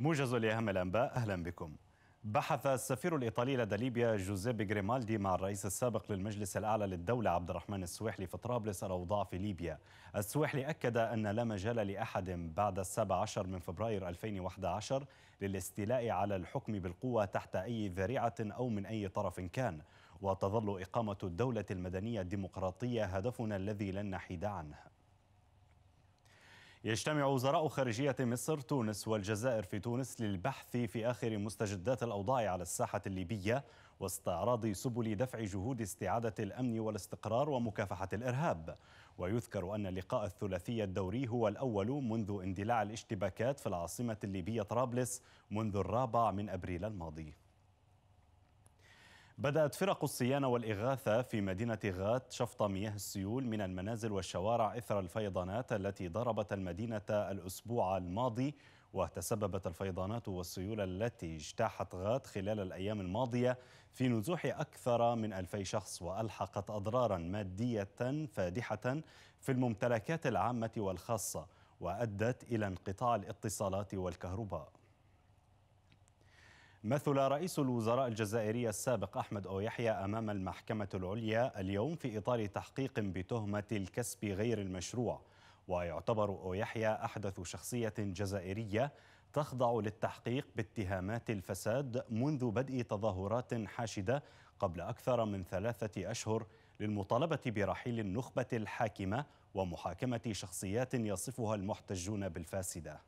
موجز لأهم الأنباء أهلا بكم بحث السفير الإيطالي لدى ليبيا جوزيبي غريمالدي مع الرئيس السابق للمجلس الأعلى للدولة عبد الرحمن السويحلي في طرابلس الأوضاع في ليبيا السويحلي أكد أن لا مجال لأحد بعد السابع عشر من فبراير 2011 للاستيلاء على الحكم بالقوة تحت أي ذريعة أو من أي طرف كان وتظل إقامة الدولة المدنية الديمقراطية هدفنا الذي لن نحيد عنه يجتمع وزراء خارجية مصر تونس والجزائر في تونس للبحث في آخر مستجدات الأوضاع على الساحة الليبية واستعراض سبل دفع جهود استعادة الأمن والاستقرار ومكافحة الإرهاب ويذكر أن اللقاء الثلاثي الدوري هو الأول منذ اندلاع الاشتباكات في العاصمة الليبية طرابلس منذ الرابع من أبريل الماضي بدأت فرق الصيانة والإغاثة في مدينة غات شفط مياه السيول من المنازل والشوارع إثر الفيضانات التي ضربت المدينة الأسبوع الماضي وتسببت الفيضانات والسيول التي اجتاحت غات خلال الأيام الماضية في نزوح أكثر من ألفي شخص وألحقت أضرارا مادية فادحة في الممتلكات العامة والخاصة وأدت إلى انقطاع الاتصالات والكهرباء مثل رئيس الوزراء الجزائري السابق أحمد أو يحيى أمام المحكمة العليا اليوم في إطار تحقيق بتهمة الكسب غير المشروع ويعتبر أو يحيى أحدث شخصية جزائرية تخضع للتحقيق باتهامات الفساد منذ بدء تظاهرات حاشدة قبل أكثر من ثلاثة أشهر للمطالبة برحيل النخبة الحاكمة ومحاكمة شخصيات يصفها المحتجون بالفاسدة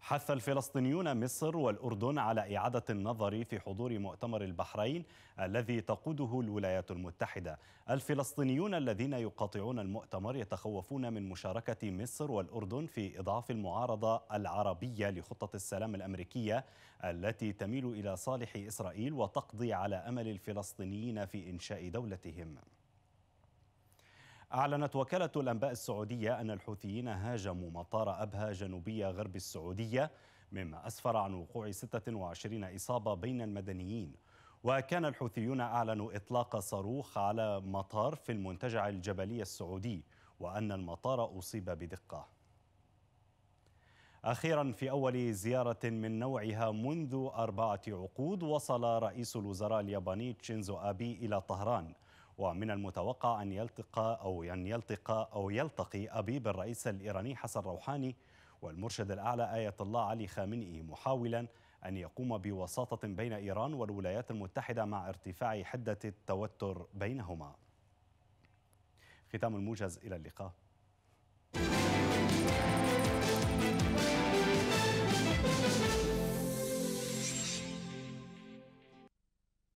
حث الفلسطينيون مصر والأردن على إعادة النظر في حضور مؤتمر البحرين الذي تقوده الولايات المتحدة الفلسطينيون الذين يقاطعون المؤتمر يتخوفون من مشاركة مصر والأردن في إضعاف المعارضة العربية لخطة السلام الأمريكية التي تميل إلى صالح إسرائيل وتقضي على أمل الفلسطينيين في إنشاء دولتهم أعلنت وكالة الأنباء السعودية أن الحوثيين هاجموا مطار أبها جنوبية غرب السعودية مما أسفر عن وقوع 26 إصابة بين المدنيين وكان الحوثيون أعلنوا إطلاق صاروخ على مطار في المنتجع الجبلي السعودي وأن المطار أصيب بدقة أخيرا في أول زيارة من نوعها منذ أربعة عقود وصل رئيس الوزراء الياباني تشينزو أبي إلى طهران ومن المتوقع أن يلتقى أو أن يلتقى أو يلتقي أبي بالرئيس الإيراني حسن روحاني والمرشد الأعلى آية الله علي خامنئي محاولا أن يقوم بوساطة بين إيران والولايات المتحدة مع ارتفاع حدة التوتر بينهما ختام الموجز إلى اللقاء